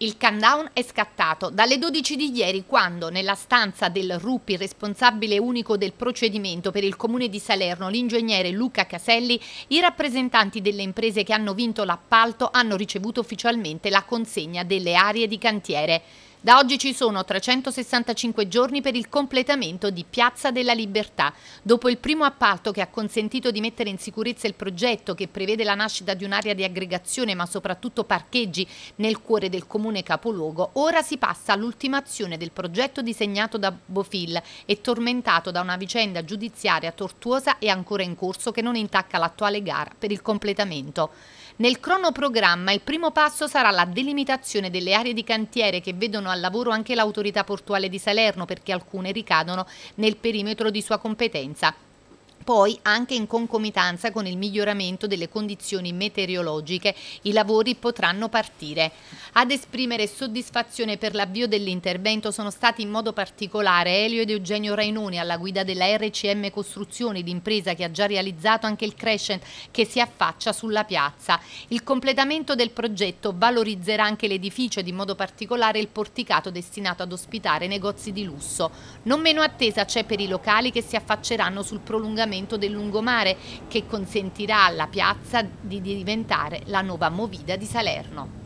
Il countdown è scattato dalle 12 di ieri quando nella stanza del Ruppi, responsabile unico del procedimento per il comune di Salerno, l'ingegnere Luca Caselli, i rappresentanti delle imprese che hanno vinto l'appalto hanno ricevuto ufficialmente la consegna delle aree di cantiere. Da oggi ci sono 365 giorni per il completamento di Piazza della Libertà. Dopo il primo appalto che ha consentito di mettere in sicurezza il progetto che prevede la nascita di un'area di aggregazione ma soprattutto parcheggi nel cuore del comune capoluogo, ora si passa all'ultimazione del progetto disegnato da Bofil e tormentato da una vicenda giudiziaria tortuosa e ancora in corso che non intacca l'attuale gara per il completamento. Nel cronoprogramma il primo passo sarà la delimitazione delle aree di cantiere che vedono al lavoro anche l'autorità portuale di Salerno perché alcune ricadono nel perimetro di sua competenza. Poi, anche in concomitanza con il miglioramento delle condizioni meteorologiche, i lavori potranno partire. Ad esprimere soddisfazione per l'avvio dell'intervento sono stati in modo particolare Elio ed Eugenio Rainoni alla guida della RCM Costruzioni, l'impresa che ha già realizzato anche il crescent che si affaccia sulla piazza. Il completamento del progetto valorizzerà anche l'edificio ed in modo particolare il porticato destinato ad ospitare negozi di lusso. Non meno attesa c'è per i locali che si affacceranno sul prolungamento rafforzamento del lungomare che consentirà alla piazza di diventare la nuova movida di Salerno.